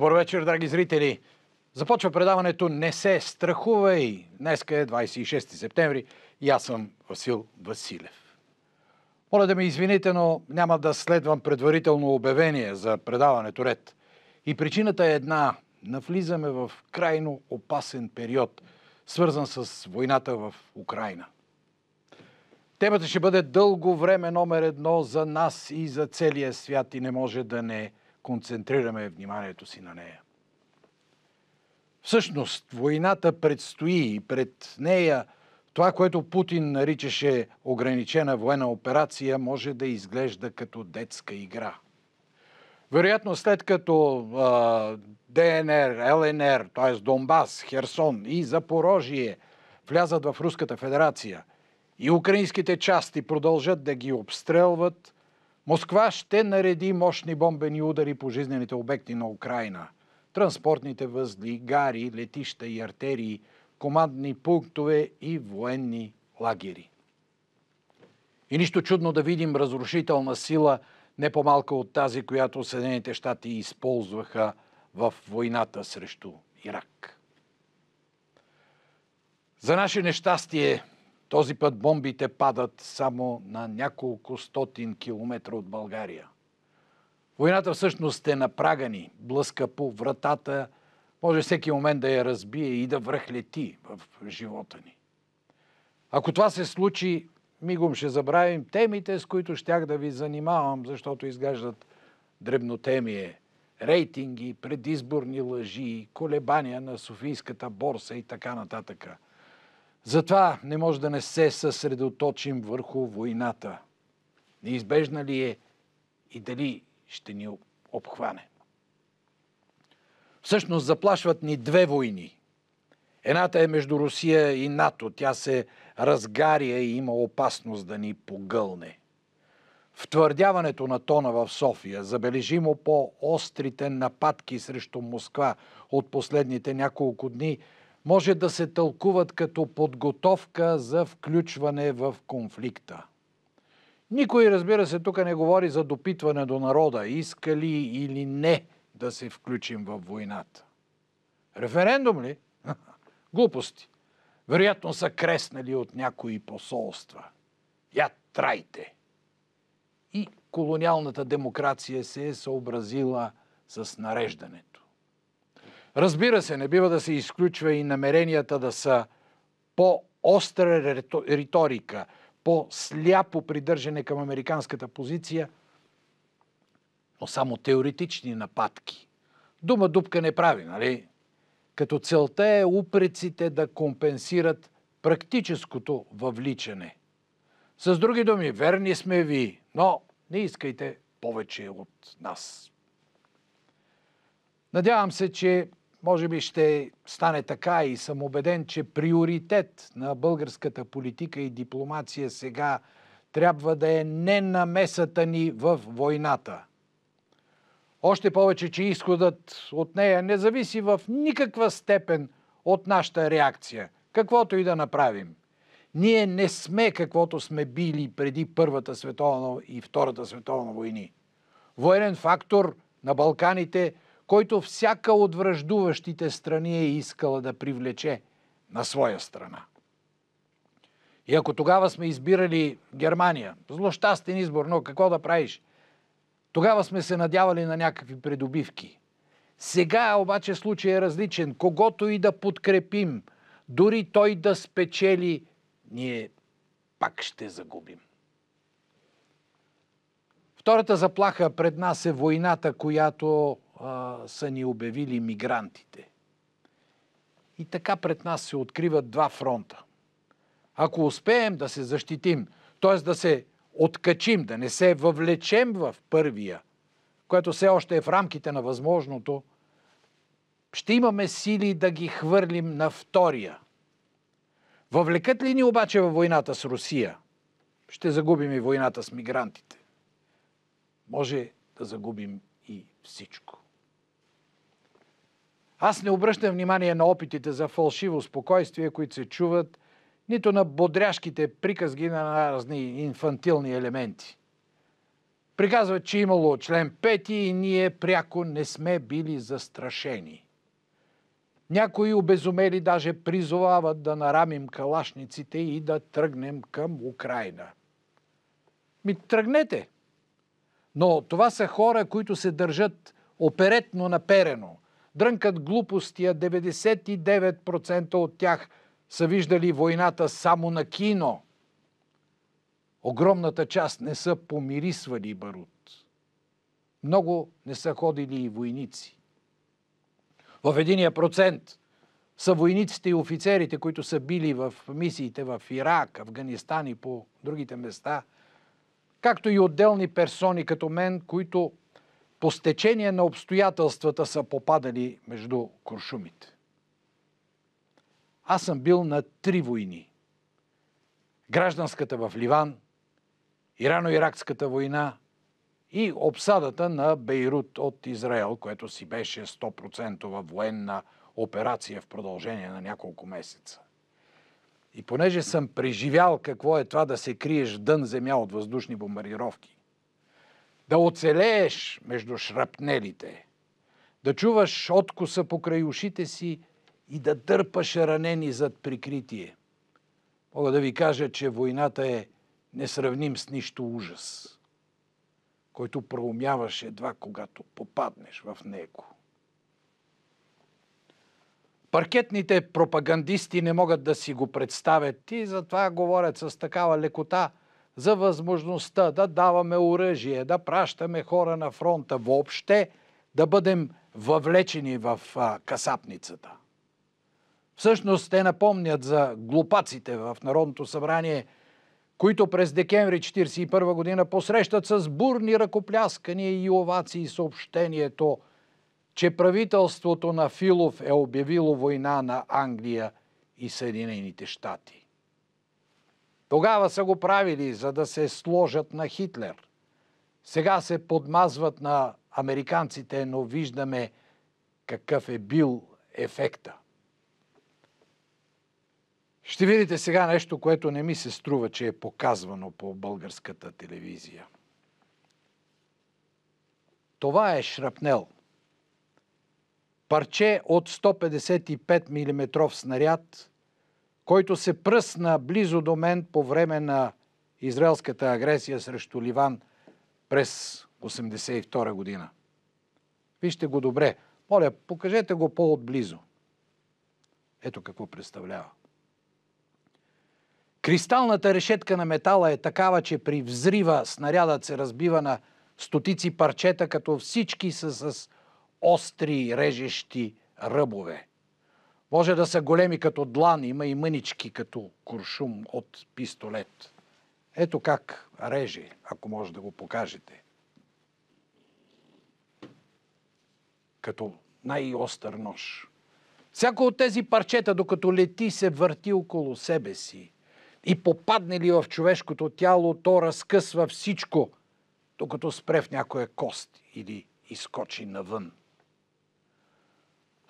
Добър вечер, драги зрители! Започва предаването Не се страхувай! Днеска е 26 септември и аз съм Васил Василев. Моля да ме извините, но няма да следвам предварително обявение за предаването ред. И причината е една. Навлизаме в крайно опасен период, свързан с войната в Украина. Темата ще бъде дълго време номер едно за нас и за целия свят и не може да не концентрираме вниманието си на нея. Всъщност, войната предстои и пред нея това, което Путин наричаше ограничена военна операция, може да изглежда като детска игра. Вероятно, след като а, ДНР, ЛНР, т.е. Донбас, Херсон и Запорожие влязат в Руската федерация и украинските части продължат да ги обстрелват – Москва ще нареди мощни бомбени удари по жизнените обекти на Украина. Транспортните възли, гари, летища и артерии, командни пунктове и военни лагери. И нищо чудно да видим разрушителна сила, не по-малка от тази, която Съединените щати използваха в войната срещу Ирак. За наше нещастие, този път бомбите падат само на няколко стотин километра от България. Войната всъщност е напрагани, блъска по вратата, може всеки момент да я разбие и да връхлети в живота ни. Ако това се случи, мигом ще забравим темите, с които щях да ви занимавам, защото изглеждат дребнотемие, рейтинги, предизборни лъжи, колебания на Софийската борса и така нататък – затова не може да не се съсредоточим върху войната. Неизбежна ли е и дали ще ни обхване? Всъщност заплашват ни две войни. Едната е между Русия и НАТО. Тя се разгаря и има опасност да ни погълне. Втвърдяването на тона в София, забележимо по острите нападки срещу Москва от последните няколко дни – може да се тълкуват като подготовка за включване в конфликта. Никой, разбира се, тук не говори за допитване до народа, иска ли или не да се включим в войната. Референдум ли? Глупости. Вероятно са креснали от някои посолства. Я трайте! И колониалната демокрация се е съобразила с нареждането. Разбира се, не бива да се изключва и намеренията да са по-остра риторика, по-сляпо придържане към американската позиция, но само теоретични нападки. Дума дупка не прави, нали? Като целта е упреците да компенсират практическото въвличане. С други думи, верни сме ви, но не искайте повече от нас. Надявам се, че може би ще стане така и съм убеден, че приоритет на българската политика и дипломация сега трябва да е не намесата ни в войната. Още повече, че изходът от нея не зависи в никаква степен от нашата реакция, каквото и да направим. Ние не сме каквото сме били преди Първата световна и Втората световна войни. Военен фактор на Балканите – който всяка от връждуващите страни е искала да привлече на своя страна. И ако тогава сме избирали Германия, злощастен избор, но какво да правиш? Тогава сме се надявали на някакви придобивки. Сега обаче случай е различен. Когото и да подкрепим, дори той да спечели, ние пак ще загубим. Втората заплаха пред нас е войната, която а, са ни обявили мигрантите. И така пред нас се откриват два фронта. Ако успеем да се защитим, т.е. да се откачим, да не се въвлечем в първия, което все още е в рамките на възможното, ще имаме сили да ги хвърлим на втория. Въвлекат ли ни обаче във войната с Русия? Ще загубим и войната с мигрантите. Може да загубим и всичко. Аз не обръщам внимание на опитите за фалшиво спокойствие, които се чуват, нито на бодряшките приказги на разни инфантилни елементи. Приказват, че имало член 5 и ние пряко не сме били застрашени. Някои обезумели даже призовават да нарамим калашниците и да тръгнем към Украина. Ми тръгнете! Но това са хора, които се държат оперетно наперено – дрънкат глупости, а 99% от тях са виждали войната само на кино. Огромната част не са помирисвали барут. Много не са ходили и войници. В единия процент са войниците и офицерите, които са били в мисиите в Ирак, Афганистан и по другите места, както и отделни персони като мен, които по стечение на обстоятелствата са попадали между куршумите. Аз съм бил на три войни. Гражданската в Ливан, Ирано-Иракската война и обсадата на Бейрут от Израел, което си беше 100% военна операция в продължение на няколко месеца. И понеже съм преживял какво е това да се криеш дън земя от въздушни бомбардировки, да оцелееш между шрапнелите, да чуваш откуса покрай ушите си и да дърпаш ранени зад прикритие. Мога да ви кажа, че войната е несравним с нищо ужас, който проумяваш едва когато попаднеш в него. Паркетните пропагандисти не могат да си го представят и затова говорят с такава лекота – за възможността да даваме оръжие, да пращаме хора на фронта въобще, да бъдем въвлечени в а, касапницата. Всъщност те напомнят за глупаците в Народното събрание, които през декември 1941 година посрещат с бурни ръкопляскания и овации съобщението, че правителството на Филов е обявило война на Англия и Съединените щати. Тогава са го правили, за да се сложат на Хитлер. Сега се подмазват на американците, но виждаме какъв е бил ефекта. Ще видите сега нещо, което не ми се струва, че е показвано по българската телевизия. Това е шрапнел. Парче от 155 мм снаряд – който се пръсна близо до мен по време на израелската агресия срещу Ливан през 1982 година. Вижте го добре. Моля, покажете го по-отблизо. Ето какво представлява. Кристалната решетка на метала е такава, че при взрива снарядът се разбива на стотици парчета, като всички са с остри режещи ръбове. Може да са големи като длан, има и мънички като куршум от пистолет. Ето как реже, ако може да го покажете. Като най-остър нож. Всяко от тези парчета, докато лети, се върти около себе си. И попадне ли в човешкото тяло, то разкъсва всичко, докато спре в някоя кост или изкочи навън.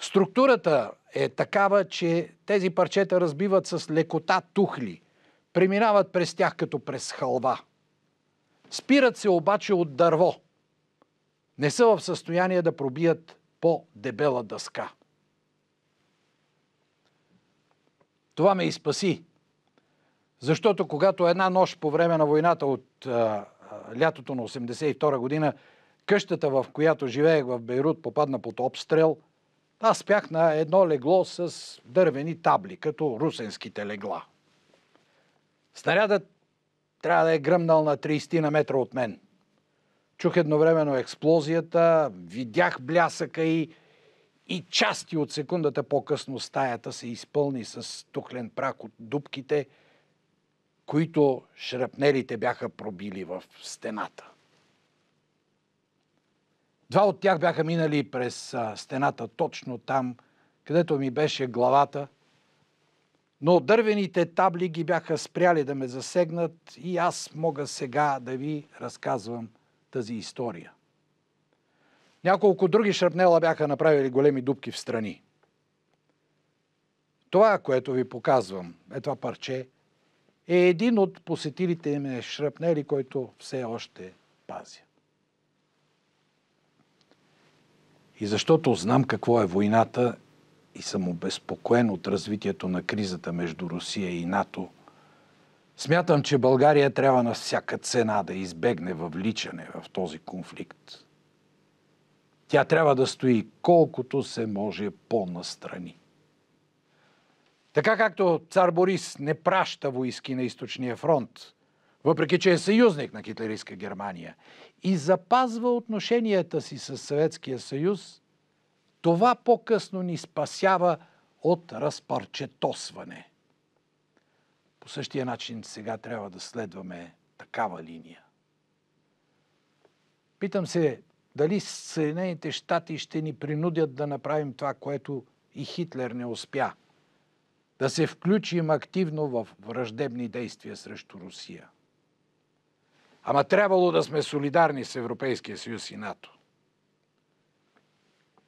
Структурата е такава, че тези парчета разбиват с лекота тухли, преминават през тях като през халва. Спират се обаче от дърво. Не са в състояние да пробият по-дебела дъска. Това ме изпаси, защото когато една нощ по време на войната от а, лятото на 82 година, къщата, в която живеех в Бейрут, попадна под обстрел – аз спях на едно легло с дървени табли, като русенските легла. Снарядът трябва да е гръмнал на 30 на метра от мен. Чух едновременно експлозията, видях блясъка и, и части от секундата по-късно стаята се изпълни с тухлен прак от дубките, които шрапнелите бяха пробили в стената. Два от тях бяха минали през стената точно там, където ми беше главата, но дървените табли ги бяха спряли да ме засегнат и аз мога сега да ви разказвам тази история. Няколко други шрапнела бяха направили големи дубки в страни. Това, което ви показвам, е това парче, е един от посетилите ми шрапнели, който все още пазя. И защото знам какво е войната и съм обезпокоен от развитието на кризата между Русия и НАТО, смятам, че България трябва на всяка цена да избегне въвличане в този конфликт. Тя трябва да стои колкото се може по-настрани. Така както цар Борис не праща войски на източния фронт, въпреки че е съюзник на хитлеристска Германия и запазва отношенията си с Съветския съюз, това по-късно ни спасява от разпарчетосване. По същия начин сега трябва да следваме такава линия. Питам се, дали Съединените щати ще ни принудят да направим това, което и Хитлер не успя – да се включим активно в враждебни действия срещу Русия. Ама трябвало да сме солидарни с Европейския съюз и НАТО.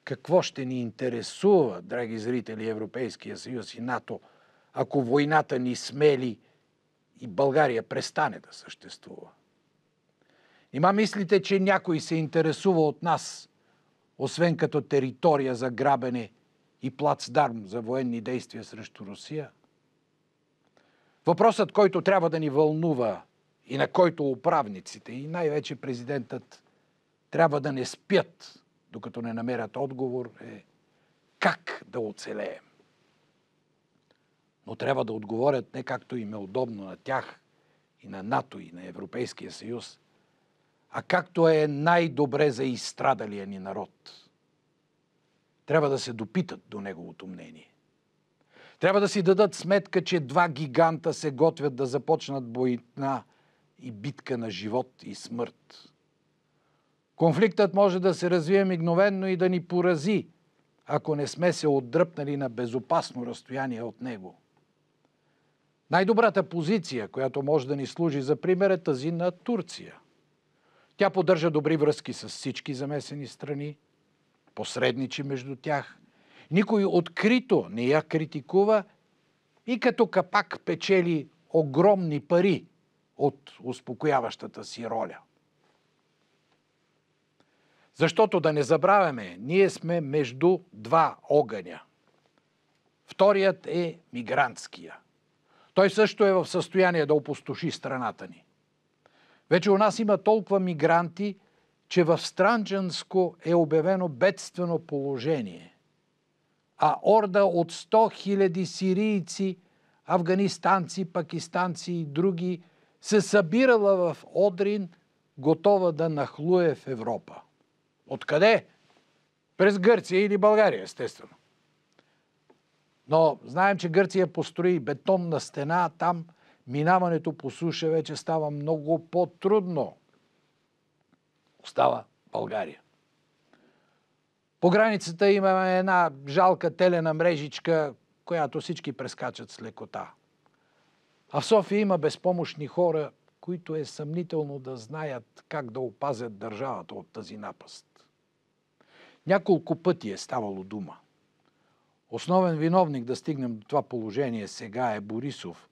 Какво ще ни интересува, драги зрители, Европейския съюз и НАТО, ако войната ни смели и България престане да съществува? Нима мислите, че някой се интересува от нас, освен като територия за грабене и плацдарм за военни действия срещу Русия? Въпросът, който трябва да ни вълнува – и на който управниците и най-вече президентът трябва да не спят, докато не намерят отговор, е как да оцелеем. Но трябва да отговорят не както им е удобно на тях и на НАТО и на Европейския съюз, а както е най-добре за изстрадалия ни народ. Трябва да се допитат до неговото мнение. Трябва да си дадат сметка, че два гиганта се готвят да започнат бойна и битка на живот и смърт. Конфликтът може да се развие мигновенно и да ни порази, ако не сме се отдръпнали на безопасно разстояние от него. Най-добрата позиция, която може да ни служи за пример е тази на Турция. Тя поддържа добри връзки с всички замесени страни, посредничи между тях. Никой открито не я критикува и като капак печели огромни пари от успокояващата си роля. Защото да не забравяме, ние сме между два огъня. Вторият е мигрантския. Той също е в състояние да опустоши страната ни. Вече у нас има толкова мигранти, че в Странджанско е обявено бедствено положение. А орда от 100 000 сирийци, афганистанци, пакистанци и други – се събирала в Одрин, готова да нахлуе в Европа. Откъде? През Гърция или България, естествено. Но знаем, че Гърция построи бетонна стена, а там минаването по суша вече става много по-трудно. Остава България. По границата имаме една жалка телена мрежичка, която всички прескачат с лекота. А в София има безпомощни хора, които е съмнително да знаят как да опазят държавата от тази напаст. Няколко пъти е ставало дума. Основен виновник да стигнем до това положение сега е Борисов,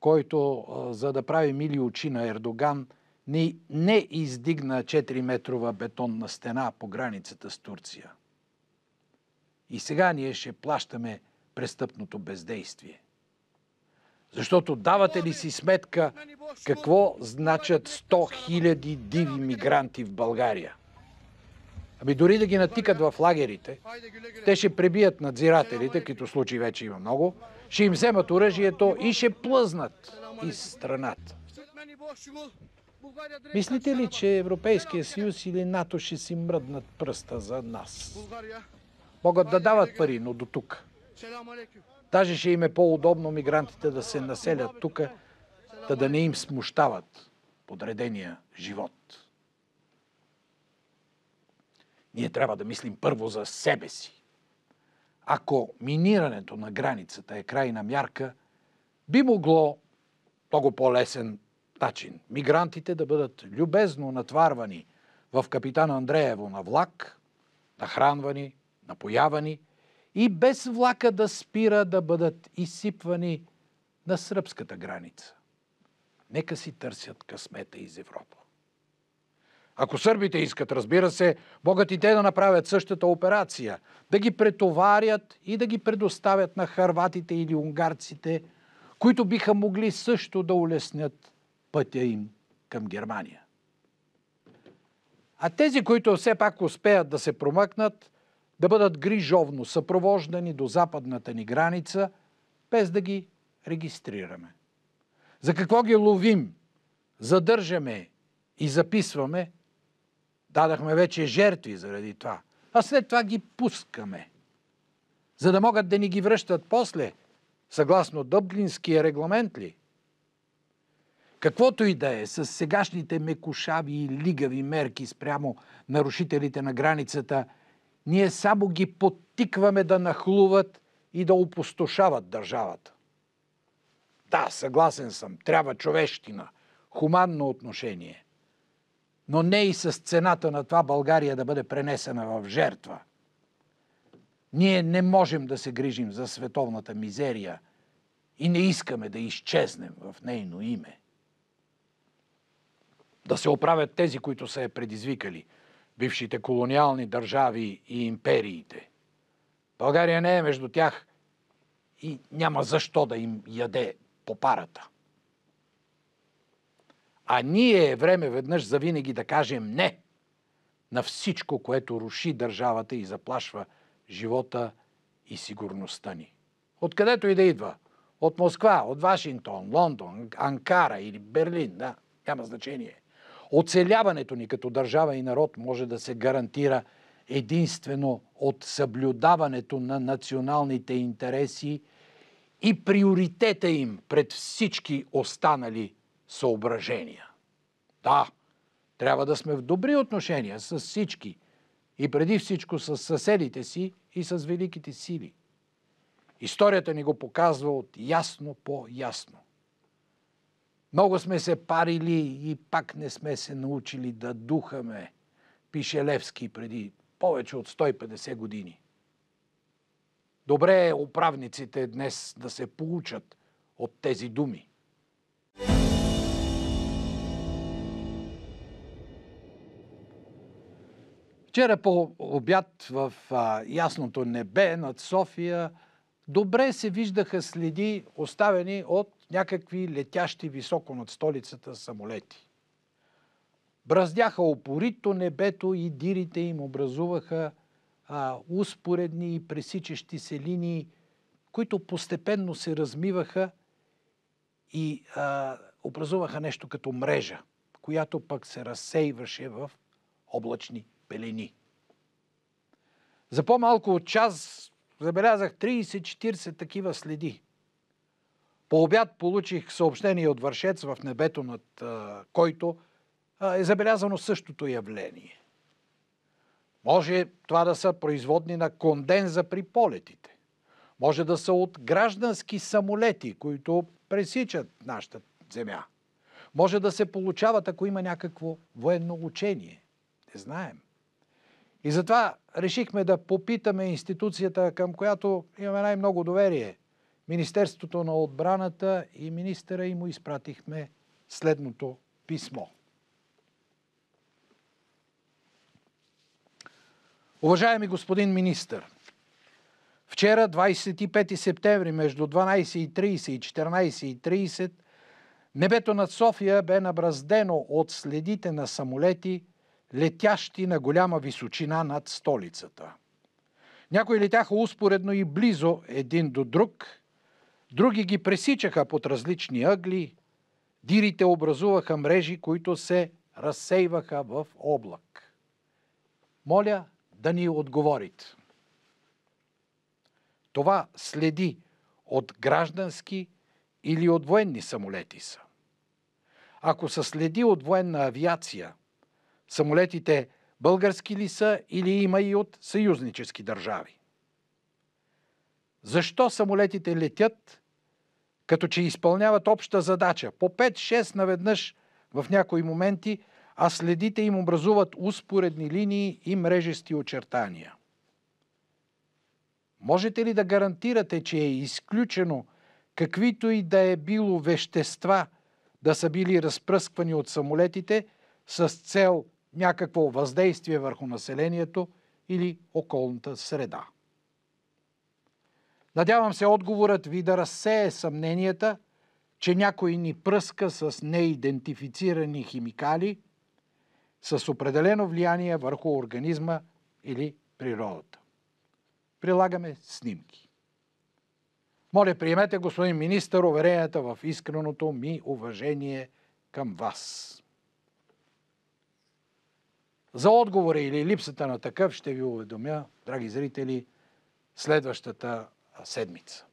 който, за да прави мили очи на Ердоган, не, не издигна 4-метрова бетонна стена по границата с Турция. И сега ние ще плащаме престъпното бездействие – защото давате ли си сметка какво значат 100 хиляди диви мигранти в България? Ами дори да ги натикат в лагерите, те ще пребият надзирателите, като случаи вече има много, ще им вземат оръжието и ще плъзнат из страната. Мислите ли, че Европейския съюз или НАТО ще си мръднат пръста за нас? Могат да дават пари, но до тук. Даже ще им е по-удобно мигрантите да се населят тук, да да не им смущават подредения живот. Ние трябва да мислим първо за себе си. Ако минирането на границата е крайна мярка, би могло много по-лесен начин мигрантите да бъдат любезно натварвани в капитан Андреево на влак, нахранвани, напоявани – и без влака да спира да бъдат изсипвани на сръбската граница. Нека си търсят късмета из Европа. Ако сърбите искат, разбира се, могат и те да направят същата операция, да ги претоварят и да ги предоставят на харватите или унгарците, които биха могли също да улеснят пътя им към Германия. А тези, които все пак успеят да се промъкнат, да бъдат грижовно съпровождани до западната ни граница, без да ги регистрираме. За какво ги ловим, задържаме и записваме, дадахме вече жертви заради това, а след това ги пускаме, за да могат да ни ги връщат после, съгласно Дъблинския регламент ли? Каквото и да е, с сегашните мекушави и лигави мерки спрямо нарушителите на границата – ние само ги подтикваме да нахлуват и да опустошават държавата. Да, съгласен съм, трябва човещина, хуманно отношение. Но не и с цената на това България да бъде пренесена в жертва. Ние не можем да се грижим за световната мизерия и не искаме да изчезнем в нейно име. Да се оправят тези, които са я предизвикали – бившите колониални държави и империите. България не е между тях и няма защо да им яде по парата. А ние е време веднъж за винаги да кажем не на всичко, което руши държавата и заплашва живота и сигурността ни. Откъдето и да идва. От Москва, от Вашингтон, Лондон, Анкара или Берлин, да, няма значение. Оцеляването ни като държава и народ може да се гарантира единствено от съблюдаването на националните интереси и приоритета им пред всички останали съображения. Да, трябва да сме в добри отношения с всички и преди всичко с съседите си и с великите сили. Историята ни го показва от ясно по ясно – много сме се парили и пак не сме се научили да духаме, пише Левски преди повече от 150 години. Добре е управниците днес да се получат от тези думи. Вчера по обяд в а, ясното небе над София добре се виждаха следи, оставени от някакви летящи високо над столицата самолети. Браздяха опорито небето и дирите им образуваха а, успоредни и пресичащи се линии, които постепенно се размиваха и а, образуваха нещо като мрежа, която пък се разсейваше в облачни пелени. За по-малко от час забелязах 30-40 такива следи. По обяд получих съобщение от вършец в небето, над а, който а, е забелязано същото явление. Може това да са производни на конденза при полетите. Може да са от граждански самолети, които пресичат нашата земя. Може да се получават, ако има някакво военно учение. Не знаем. И затова решихме да попитаме институцията, към която имаме най-много доверие – Министерството на отбраната и министъра и му изпратихме следното писмо. Уважаеми господин министър, вчера 25 септември между 12.30 и 14.30 небето над София бе набраздено от следите на самолети, летящи на голяма височина над столицата. Някои летяха успоредно и близо един до друг – Други ги пресичаха под различни ъгли. Дирите образуваха мрежи, които се разсейваха в облак. Моля да ни отговорите. Това следи от граждански или от военни самолети са. Ако са следи от военна авиация, самолетите български ли са или има и от съюзнически държави? Защо самолетите летят като че изпълняват обща задача. По 5-6 наведнъж в някои моменти, а следите им образуват успоредни линии и мрежести очертания. Можете ли да гарантирате, че е изключено каквито и да е било вещества да са били разпръсквани от самолетите с цел някакво въздействие върху населението или околната среда? Надявам се отговорът ви да разсее съмненията, че някой ни пръска с неидентифицирани химикали с определено влияние върху организма или природата. Прилагаме снимки. Моля, приемете, господин министър, уверенията в искреното ми уважение към вас. За отговора или липсата на такъв ще ви уведомя, драги зрители, следващата седмица.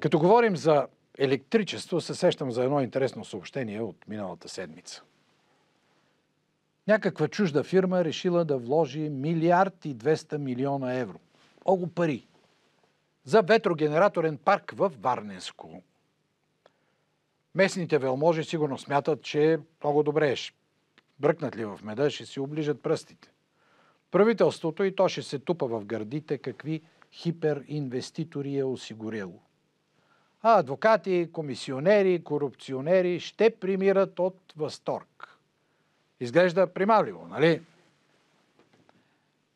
Като говорим за електричество, се сещам за едно интересно съобщение от миналата седмица. Някаква чужда фирма решила да вложи милиард и 200 милиона евро. Много пари. За ветрогенераторен парк в Варненско. Местните велможи сигурно смятат, че много добре е. Бръкнат ли в меда, ще си оближат пръстите. Правителството и то ще се тупа в гърдите какви хиперинвеститори е осигурило. А адвокати, комисионери, корупционери ще примират от възторг. Изглежда примавливо, нали?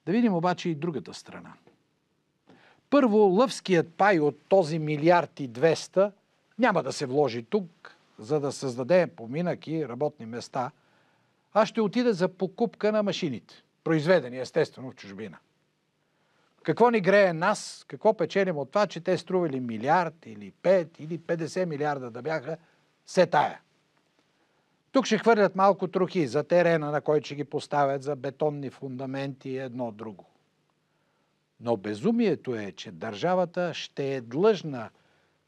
Да видим обаче и другата страна. Първо, лъвският пай от този милиард и 200 няма да се вложи тук, за да създаде поминък и работни места – аз ще отида за покупка на машините. Произведени, естествено, в чужбина. Какво ни грее нас? Какво печелим от това, че те стрували милиард или 5 или 50 милиарда да бяха се тая? Тук ще хвърлят малко трохи за терена, на който ще ги поставят, за бетонни фундаменти и едно друго. Но безумието е, че държавата ще е длъжна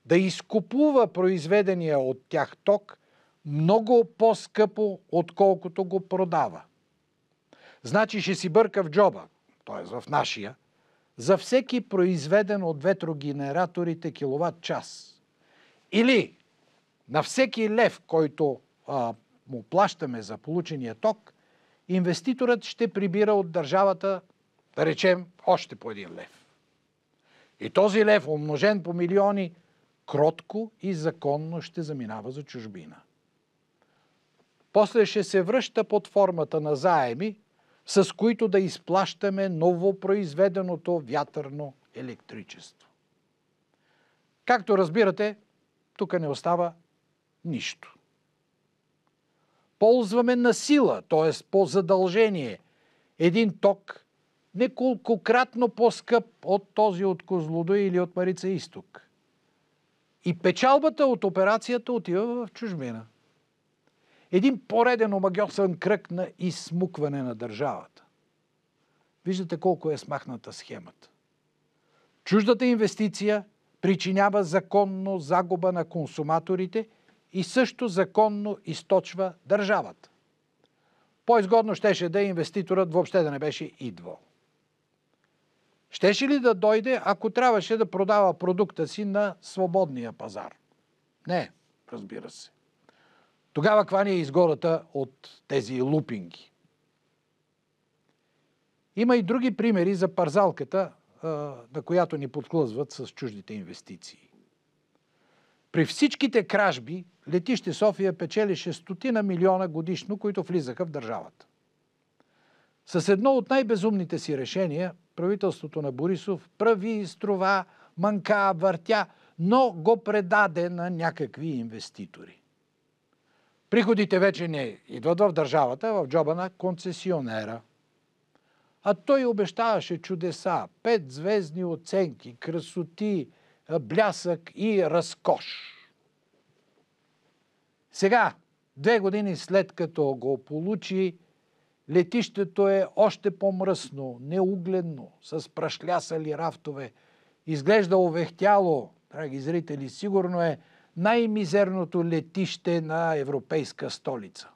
да изкупува произведения от тях ток – много по-скъпо, отколкото го продава. Значи ще си бърка в джоба, т.е. в нашия, за всеки произведен от ветрогенераторите киловатт час. Или на всеки лев, който а, му плащаме за получения ток, инвеститорът ще прибира от държавата, да речем, още по един лев. И този лев, умножен по милиони, кротко и законно ще заминава за чужбина. После ще се връща под формата на заеми, с които да изплащаме новопроизведеното вятърно електричество. Както разбирате, тук не остава нищо. Ползваме на сила, т.е. по задължение, един ток неколкократно по-скъп от този от Козлодо или от Марица Исток. И печалбата от операцията отива в чужбина – един пореден омагьосан кръг на изсмукване на държавата. Виждате колко е смахната схемата. Чуждата инвестиция причинява законно загуба на консуматорите и също законно източва държавата. По-изгодно щеше да е инвеститорът въобще да не беше идвал. Щеше ли да дойде, ако трябваше да продава продукта си на свободния пазар? Не, разбира се. Тогава каква ни е изгодата от тези лупинги? Има и други примери за парзалката, на която ни подклъзват с чуждите инвестиции. При всичките кражби летище София печелише стотина милиона годишно, които влизаха в държавата. С едно от най-безумните си решения правителството на Борисов прави, изтрова, манка, въртя, но го предаде на някакви инвеститори. Приходите вече не идват в държавата, в джоба на концесионера. А той обещаваше чудеса, пет звездни оценки, красоти, блясък и разкош. Сега, две години след като го получи, летището е още по-мръсно, неугледно, с прашлясали рафтове. Изглежда овехтяло, драги зрители, сигурно е – най-мизерното летище на европейска столица.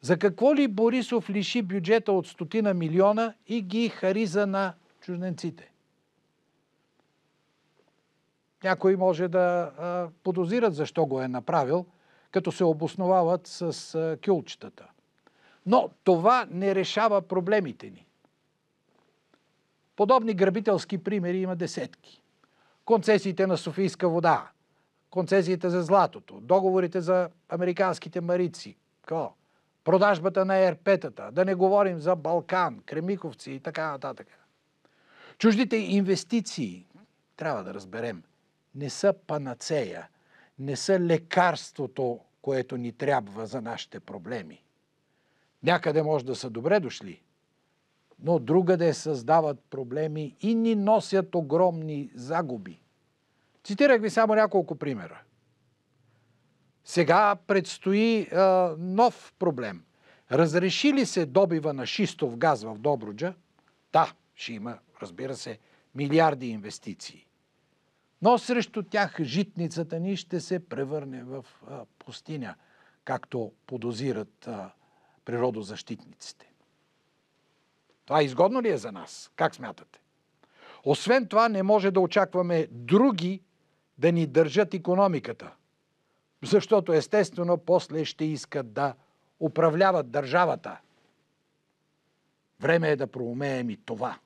За какво ли Борисов лиши бюджета от стотина милиона и ги хариза на чужденците? Някои може да а, подозират защо го е направил, като се обосновават с а, кюлчетата. Но това не решава проблемите ни. Подобни грабителски примери има десетки. Концесиите на Софийска вода, концесиите за златото, договорите за американските марици, какво? продажбата на ЕРП-тата, да не говорим за Балкан, Кремиковци и така нататък. Чуждите инвестиции, трябва да разберем, не са панацея, не са лекарството, което ни трябва за нашите проблеми. Някъде може да са добре дошли, но другаде създават проблеми и ни носят огромни загуби. Цитирах ви само няколко примера. Сега предстои а, нов проблем. Разреши ли се добива на шистов газ в Добруджа? Да, ще има, разбира се, милиарди инвестиции. Но срещу тях житницата ни ще се превърне в а, пустиня, както подозират а, природозащитниците. Това изгодно ли е за нас? Как смятате? Освен това, не може да очакваме други да ни държат економиката, защото естествено после ще искат да управляват държавата. Време е да проумеем и това.